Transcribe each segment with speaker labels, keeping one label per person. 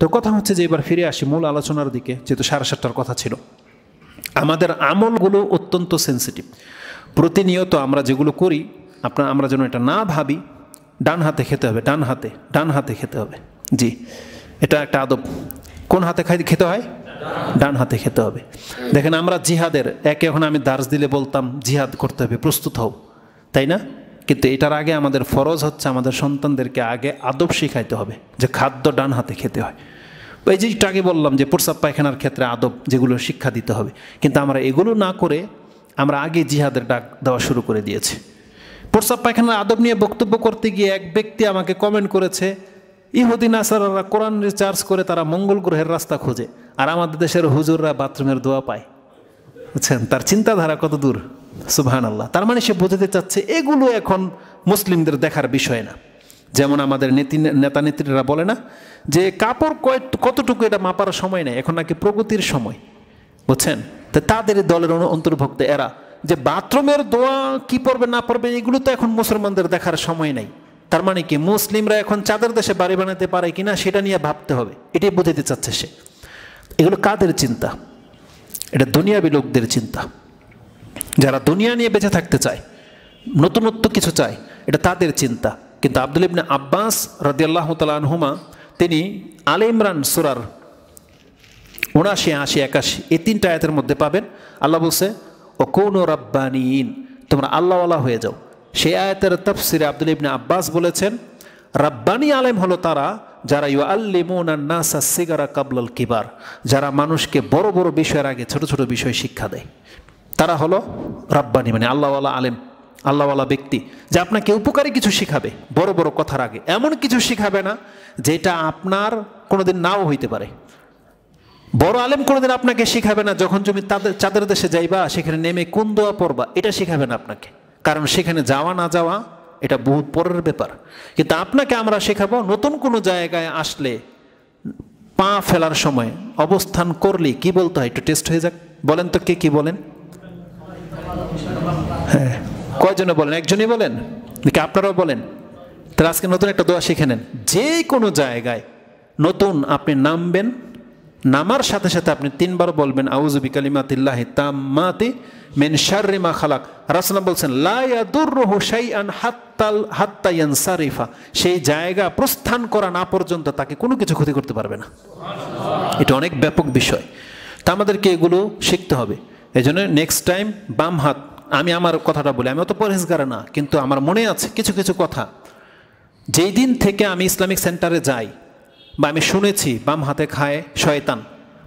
Speaker 1: তো কথা হচ্ছে যে এবার ফিরে আসি মূল আলোচনার দিকে যেহেতু সাড়ে সাতটার কথা ছিল আমাদের আমলগুলো অত্যন্ত সেন্সিটিভ প্রতিনিয়ত আমরা যেগুলো করি আপনার আমরা যেন এটা না ভাবি ডান হাতে খেতে হবে ডান হাতে ডান হাতে খেতে হবে জি এটা একটা আদব কোন হাতে খাই খেতে হয় ডান হাতে খেতে হবে দেখেন আমরা জিহাদের একে এখন আমি দার্জ দিলে বলতাম জিহাদ করতে হবে প্রস্তুত হও তাই না কিন্তু এটার আগে আমাদের ফরজ হচ্ছে আমাদের সন্তানদেরকে আগে আদব শিখাইতে হবে যে খাদ্য ডান হাতে খেতে হয় এই যে আগে বললাম যে প্রসাব পায়খানার ক্ষেত্রে আদব যেগুলো শিক্ষা দিতে হবে কিন্তু আমরা এগুলো না করে আমরা আগে জিহাদের ডাক দেওয়া শুরু করে দিয়েছি প্রসাব পায়খানার আদব নিয়ে বক্তব্য করতে গিয়ে এক ব্যক্তি আমাকে কমেন্ট করেছে ইহুদিন আসারারা কোরআন রিচার্জ করে তারা মঙ্গল গ্রহের রাস্তা খোঁজে আর আমাদের দেশের হুজুররা বাথরুমের দোয়া পায় বুঝছেন তার চিন্তাধারা কত দূর সুবাহান আল্লাহ তার মানে সে বোঝাতে চাচ্ছে এগুলো এখন মুসলিমদের দেখার বিষয় না যেমন আমাদের নেতি নেতা নেত্রীরা বলে না যে কাপড় কয় কতটুকু এটা মাপার সময় নেই এখন নাকি প্রগতির সময় বুঝছেন তো তাদের দলের অন্তর্ভুক্ত এরা যে বাথরুমের দোয়া কি পড়বে না পড়বে এগুলো তো এখন মুসলমানদের দেখার সময় নাই তার মানে কি মুসলিমরা এখন চাঁদের দেশে বাড়ি বানাতে পারে কিনা সেটা নিয়ে ভাবতে হবে এটাই বোঝাতে চাচ্ছে সে এগুলো কাদের চিন্তা এটা দুনিয়াবী লোকদের চিন্তা যারা দুনিয়া নিয়ে বেঁচে থাকতে চায় নতুনত্ব কিছু চায় এটা তাদের চিন্তা কিন্তু আবদুল ইবনে আব্বাস রদিয়াল্লাহ তালহুমা তিনি আলে ইমরান সুরার উনাশি আশি একাশি এই তিনটা আয়াতের মধ্যে পাবেন আল্লাহ বলছে ও কোন রাব্বানীন তোমরা আল্লাহওয়ালা হয়ে যাও সেই আয়াতের তফসিরে আবদুল ইবনে আব্বাস বলেছেন রব্বানি আলেম হলো তারা যারা ইউ আল্লিমুন নাসা সিগারা কাবলাল কিবার যারা মানুষকে বড় বড় বিষয়ের আগে ছোট ছোট বিষয় শিক্ষা দেয় তারা হলো রাব্বানি মানে আল্লাহওয়ালা আলেম আল্লাহওয়ালা ব্যক্তি যে আপনাকে উপকারী কিছু শিখাবে বড় বড় কথার আগে এমন কিছু শিখাবে না যেটা আপনার কোনোদিন নাও হইতে পারে বড় আলেম কোনোদিন আপনাকে শিখাবে না যখন তুমি তাদের চাঁদের দেশে যাইবা সেখানে নেমে কোন দোয়া পড়বা এটা শিখাবে না আপনাকে কারণ সেখানে যাওয়া না যাওয়া এটা বহুত পরের ব্যাপার কিন্তু আপনাকে আমরা শেখাবো নতুন কোনো জায়গায় আসলে পা ফেলার সময় অবস্থান করলে কি বলতে হয় একটু টেস্ট হয়ে যাক বলেন তো কে কি বলেন হ্যাঁ কয়জনে বলেন একজনই বলেন নাকি আপনারাও বলেন তাহলে আজকে নতুন একটা দোয়া শিখে নেন যে কোনো জায়গায় নতুন আপনি নামবেন নামার সাথে সাথে আপনি তিনবার বলবেন আউজুবি কালিমাতিল্লাহ তাম্মাতি মেন শারিমা খালাক রাসলাম বলছেন হাত্তায়ান সারিফা সেই জায়গা প্রস্থান করা না পর্যন্ত তাকে কোনো কিছু ক্ষতি করতে পারবে না এটা অনেক ব্যাপক বিষয় তা আমাদেরকে এগুলো শিখতে হবে জন্য নেক্সট টাইম বাম হাত আমি আমার কথাটা বলি আমি অত পরহেজগার না কিন্তু আমার মনে আছে কিছু কিছু কথা যেই দিন থেকে আমি ইসলামিক সেন্টারে যাই বা আমি শুনেছি বাম হাতে খায় শয়তান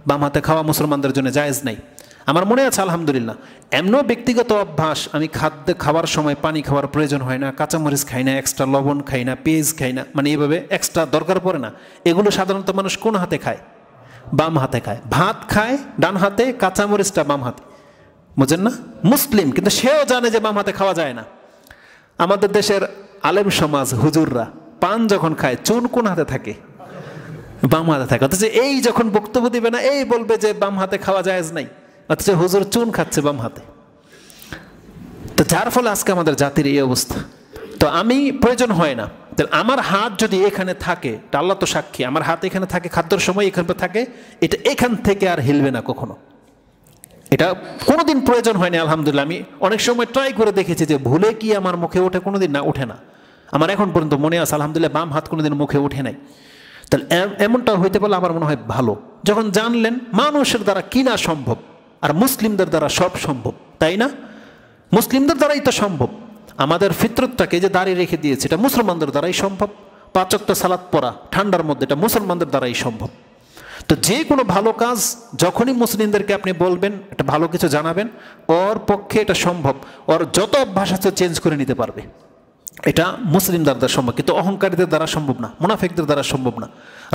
Speaker 1: বাম হাতে খাওয়া মুসলমানদের জন্য জায়েজ নাই আমার মনে আছে আলহামদুলিল্লাহ এমনও ব্যক্তিগত অভ্যাস আমি খাদ্য খাওয়ার সময় পানি খাওয়ার প্রয়োজন হয় না কাঁচামরিচ খাই না এক্সট্রা লবণ খাই না পেঁয়াজ খাই না মানে এভাবে এক্সট্রা দরকার পড়ে না এগুলো সাধারণত মানুষ কোন হাতে খায় বাম হাতে খায় ভাত খায় ডান হাতে কাঁচামরিচটা বাম হাতে বুঝেন না মুসলিম কিন্তু সেও জানে যে বাম হাতে খাওয়া যায় না আমাদের দেশের আলেম সমাজ হুজুররা পান যখন খায় চুন কোন হাতে থাকে বাম হাতে থাকে অথচ এই যখন বক্তব্য দিবে না এই বলবে যে বাম হাতে খাওয়া যায় নাই অথচ হুজুর চুন খাচ্ছে বাম হাতে তো যার ফলে আজকে আমাদের জাতির এই অবস্থা তো আমি প্রয়োজন হয় না আমার হাত যদি এখানে থাকে আল্লাহ তো সাক্ষী আমার হাত এখানে থাকে খাদ্যর সময় এখানে থাকে এটা এখান থেকে আর হিলবে না কখনো এটা কোনোদিন প্রয়োজন হয়নি আলহামদুলিল্লাহ আমি অনেক সময় ট্রাই করে দেখেছি যে ভুলে কি আমার মুখে ওঠে কোনোদিন না ওঠে না আমার এখন পর্যন্ত মনে আছে আলহামদুলিল্লাহ বাম হাত কোনোদিন মুখে ওঠে নাই তাহলে এমনটা হইতে পারলে আমার মনে হয় ভালো যখন জানলেন মানুষের দ্বারা কি না সম্ভব আর মুসলিমদের দ্বারা সব সম্ভব তাই না মুসলিমদের দ্বারাই তো সম্ভব আমাদের ফিতরতটাকে যে দাঁড়িয়ে রেখে দিয়েছে এটা মুসলমানদের দ্বারাই সম্ভব পাঁচকটা সালাদ পরা ঠান্ডার মধ্যে এটা মুসলমানদের দ্বারাই সম্ভব তো যে কোনো ভালো কাজ যখনই মুসলিমদেরকে আপনি বলবেন একটা ভালো কিছু জানাবেন ওর পক্ষে এটা সম্ভব ওর যত অভ্যাস আছে চেঞ্জ করে নিতে পারবে এটা মুসলিম দ্বারা সম্ভব কিন্তু অহংকারীদের দ্বারা সম্ভব না মুনাফিকদের দ্বারা সম্ভব না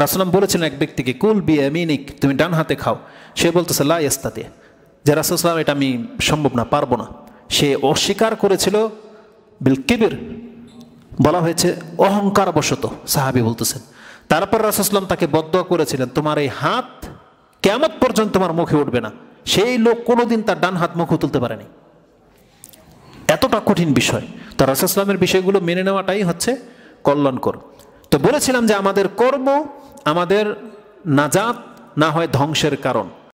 Speaker 1: রাসুলাম বলেছেন এক ব্যক্তিকে কুল বি মিনিক তুমি ডান হাতে খাও সে বলতেছে লা ইস্তাতে যে রাসুলাম এটা আমি সম্ভব না পারবো না সে অস্বীকার করেছিল বিল কিবির বলা হয়েছে অহংকার বশত সাহাবি বলতেছেন তারপর রাসুসলাম তাকে বদ্ধ করেছিলেন তোমার এই হাত কেমন পর্যন্ত তোমার মুখে উঠবে না সেই লোক কোনোদিন তার ডান হাত মুখে তুলতে পারেনি এতটা কঠিন বিষয় তো রাসুসলামের বিষয়গুলো মেনে নেওয়াটাই হচ্ছে কল্যাণকর তো বলেছিলাম যে আমাদের কর্ম আমাদের নাজাত না হয় ধ্বংসের কারণ